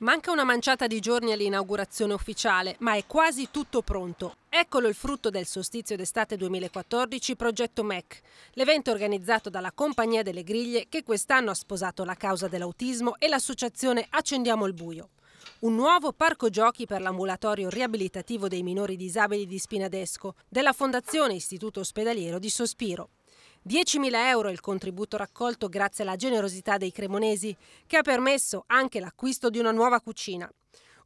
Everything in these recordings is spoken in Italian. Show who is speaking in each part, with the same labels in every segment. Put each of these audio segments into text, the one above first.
Speaker 1: Manca una manciata di giorni all'inaugurazione ufficiale, ma è quasi tutto pronto. Eccolo il frutto del sostizio d'estate 2014 Progetto MEC, l'evento organizzato dalla Compagnia delle Griglie che quest'anno ha sposato la causa dell'autismo e l'associazione Accendiamo il Buio. Un nuovo parco giochi per l'ambulatorio riabilitativo dei minori disabili di Spinadesco, della Fondazione Istituto Ospedaliero di Sospiro. 10.000 euro il contributo raccolto grazie alla generosità dei cremonesi, che ha permesso anche l'acquisto di una nuova cucina.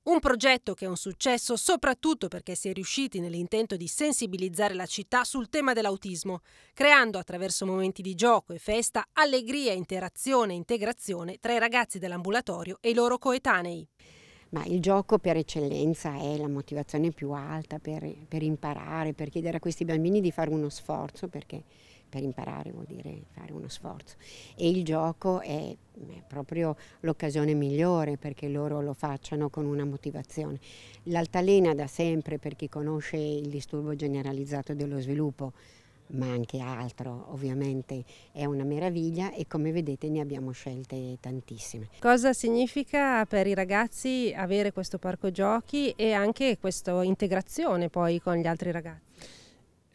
Speaker 1: Un progetto che è un successo soprattutto perché si è riusciti nell'intento di sensibilizzare la città sul tema dell'autismo, creando attraverso momenti di gioco e festa allegria, interazione e integrazione tra i ragazzi dell'ambulatorio e i loro coetanei.
Speaker 2: Ma il gioco per eccellenza è la motivazione più alta per, per imparare, per chiedere a questi bambini di fare uno sforzo perché per imparare vuol dire fare uno sforzo e il gioco è, proprio l'occasione migliore perché loro lo facciano con una motivazione. L'altalena da sempre per chi conosce il disturbo generalizzato dello sviluppo ma anche altro ovviamente è una meraviglia e come vedete ne abbiamo scelte tantissime.
Speaker 1: Cosa significa per i ragazzi avere questo parco giochi e anche questa integrazione poi con gli altri ragazzi?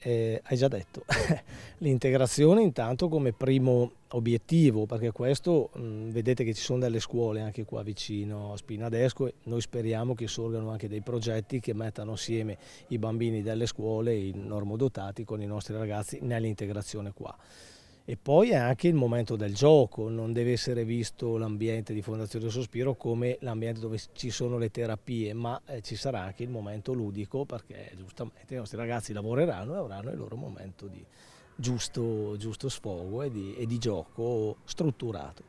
Speaker 3: eh, hai già detto, l'integrazione intanto come primo obiettivo, perché questo mh, vedete che ci sono delle scuole anche qua vicino a Spinadesco e noi speriamo che sorgano anche dei progetti che mettano assieme i bambini delle scuole, i normodotati con i nostri ragazzi nell'integrazione qua. E poi è anche il momento del gioco, non deve essere visto l'ambiente di Fondazione Sospiro come l'ambiente dove ci sono le terapie, ma eh, ci sarà anche il momento ludico perché giustamente i nostri ragazzi lavoreranno e avranno il loro momento di giusto, giusto sfogo e di, e di gioco strutturato.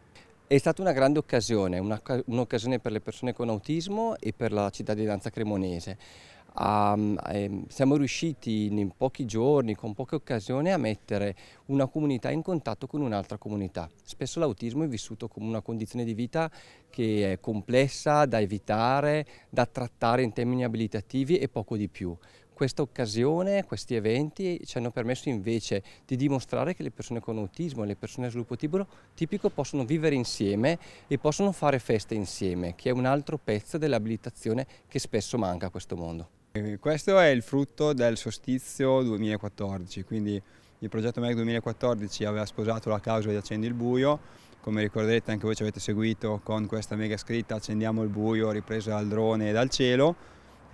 Speaker 4: È stata una grande occasione, un'occasione per le persone con autismo e per la cittadinanza cremonese. Um, ehm, siamo riusciti in pochi giorni, con poche occasioni, a mettere una comunità in contatto con un'altra comunità. Spesso l'autismo è vissuto come una condizione di vita che è complessa, da evitare, da trattare in termini abilitativi e poco di più questa occasione, questi eventi ci hanno permesso invece di dimostrare che le persone con autismo e le persone a sviluppo tipico possono vivere insieme e possono fare feste insieme, che è un altro pezzo dell'abilitazione che spesso manca a questo mondo. Eh, questo è
Speaker 5: il frutto del sostizio 2014, quindi il progetto MEC 2014 aveva sposato la causa di Accendi il Buio, come ricorderete anche voi ci avete seguito con questa mega scritta Accendiamo il Buio ripresa dal drone e dal cielo,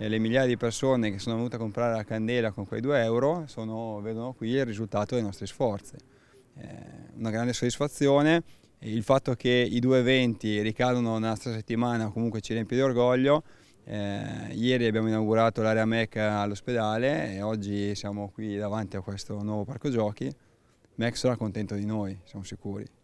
Speaker 5: le migliaia di persone che sono venute a comprare la candela con quei 2 euro sono, vedono qui il risultato dei nostri sforzi. Eh, una grande soddisfazione, il fatto che i due eventi ricadono nella stessa settimana comunque ci riempie di orgoglio. Eh, ieri abbiamo inaugurato l'area MEC all'ospedale e oggi siamo qui davanti a questo nuovo parco giochi. MEC sarà contento di noi, siamo sicuri.